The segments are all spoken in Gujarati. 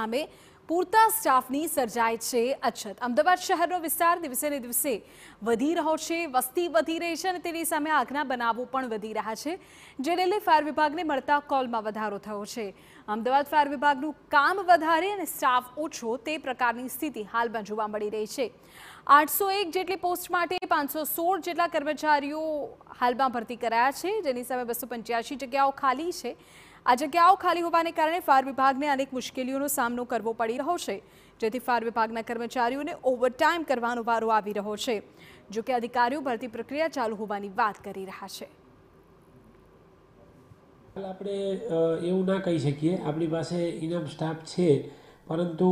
સામે પૂરતા સ્ટાફની સર્જાય છે અછત અમદાવાદ શહેરનો વિસ્તાર દિવસે ને દિવસે વધી રહ્યો છે વસ્તી વધી રહી છે અને તેની સામે આગના બનાવો પણ વધી રહ્યા છે જેને લઈ ફાયર વિભાગને મળતા કોલમાં વધારો થયો છે અમદાવાદ ફાયર વિભાગનું કામ વધારે અને સ્ટાફ ઓછો તે પ્રકારની સ્થિતિ હાલમાં જોવા મળી રહી છે આઠસો એક જેટલી પોસ્ટ માટે પાંચસો સોળ જેટલા કર્મચારીઓ હાલમાં ભરતી કરાયા છે જેની સામે બસો પંચ્યાસી જગ્યાઓ ખાલી છે આ જગ્યાઓ ખાલી હોવાને કારણે ફાયર વિભાગને અનેક મુશ્કેલીઓનો સામનો કરવો પડી રહ્યો છે જેથી ફાયર વિભાગના કર્મચારીઓને ઓવરટાઈમ કરવાનો વારો આવી રહ્યો છે જોકે અધિકારીઓ ભરતી પ્રક્રિયા ચાલુ હોવાની વાત કરી રહ્યા છે આપણે એવું ના કહી શકીએ આપણી પાસે ઇનામ સ્ટાફ છે પરંતુ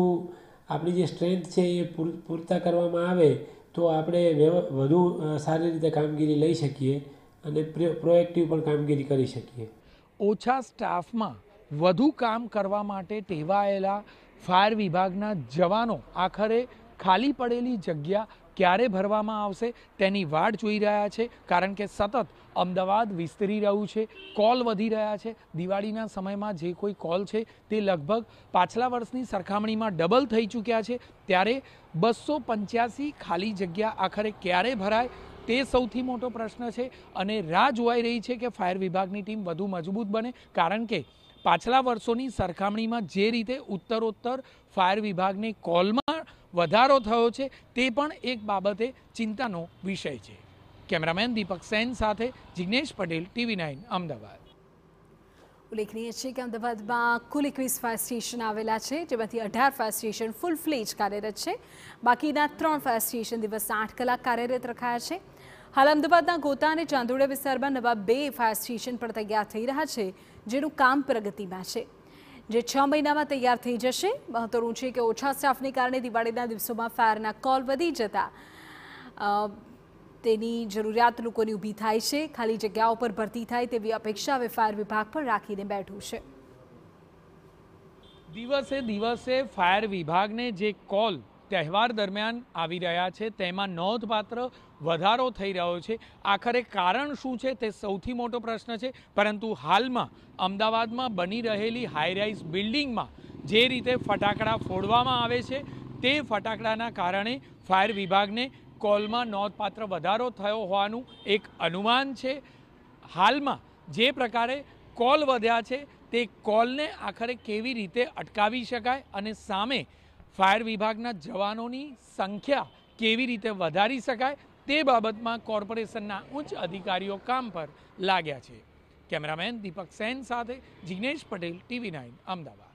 આપણી જે સ્ટ્રેન્થ છે એ પૂરતા કરવામાં આવે તો આપણે વધુ સારી રીતે કામગીરી લઈ શકીએ અને પ્રોએક્ટિવ પણ કામગીરી કરી શકીએ ઓછા સ્ટાફમાં વધુ કામ કરવા માટે ટેવાયેલા ફાયર વિભાગના જવાનો આખરે ખાલી પડેલી જગ્યા ક્યારે ભરવામાં આવશે તેની વાટ જોઈ રહ્યા છે કારણ કે સતત અમદાવાદ વિસ્તરી રહ્યું છે કોલ વધી રહ્યા છે દિવાળીના સમયમાં જે કોઈ કોલ છે તે લગભગ પાછલા વર્ષની સરખામણીમાં ડબલ થઈ ચૂક્યા છે ત્યારે બસો પંચ્યાસી ખાલી જગ્યા આખરે ક્યારે ભરાય તે સૌથી મોટો પ્રશ્ન છે અને રાહ જોવાઈ રહી છે કે ફાયર વિભાગની ટીમ વધુ મજબૂત બને કારણ કે પાછલા વર્ષોની સરખામણીમાં જે રીતે ઉત્તરોત્તર ફાયર વિભાગની કોલમાં વધારો થયો છે તે પણ એક બાબતે ચિંતાનો વિષય છે કેમેરામેન દીપક સેન સાથે જિજ્ઞેશ પટેલ ટીવી નાઇન અમદાવાદ ઉલ્લેખનીય છે કે અમદાવાદમાં કુલ એકવીસ ફાયર સ્ટેશન આવેલા છે જેમાંથી અઢાર ફાયર સ્ટેશન ફૂલ ફ્લેજ કાર્યરત છે બાકીના ત્રણ ફાયર સ્ટેશન દિવસ આઠ કલાક કાર્યરત રખાયા છે હાલ અમદાવાદના ગોતા અને ચાંદોડા વિસ્તારમાં નવા બે ફાયર સ્ટેશન પણ તૈયાર થઈ રહ્યા છે જેનું કામ પ્રગતિમાં છે જે છ મહિનામાં તૈયાર થઈ જશે મહત્વનું છે કે ઓછા સ્ટાફને કારણે દિવાળીના દિવસોમાં ફાયરના કોલ વધી જતા તેની જરૂરિયાત લોકોની ઊભી થાય છે ખાલી જગ્યાઓ પર ભરતી થાય તેવી અપેક્ષા હવે ફાયર વિભાગ પણ રાખીને બેઠું છે દિવસે દિવસે ફાયર વિભાગને જે કોલ તહેવાર દરમિયાન આવી રહ્યા છે તેમાં નોંધપાત્ર વધારો થઈ રહ્યો છે આખરે કારણ શું છે તે સૌથી મોટો પ્રશ્ન છે પરંતુ હાલમાં અમદાવાદમાં બની રહેલી હાઈરાઇઝ બિલ્ડિંગમાં જે રીતે ફટાકડા ફોડવામાં આવે છે તે ફટાકડાના કારણે ફાયર વિભાગને કોલમાં નોંધપાત્ર વધારો થયો હોવાનું એક અનુમાન છે હાલમાં જે પ્રકારે કોલ વધ્યા છે તે કોલને આખરે કેવી રીતે અટકાવી શકાય અને સામે ફાયર વિભાગના જવાનોની સંખ્યા કેવી રીતે વધારી શકાય તે બાબતમાં કોર્પોરેશનના ઉચ્ચ અધિકારીઓ કામ પર લાગ્યા છે કેમેરામેન દીપક સેન સાથે જિગ્નેશ પટેલ ટીવી નાઇન અમદાવાદ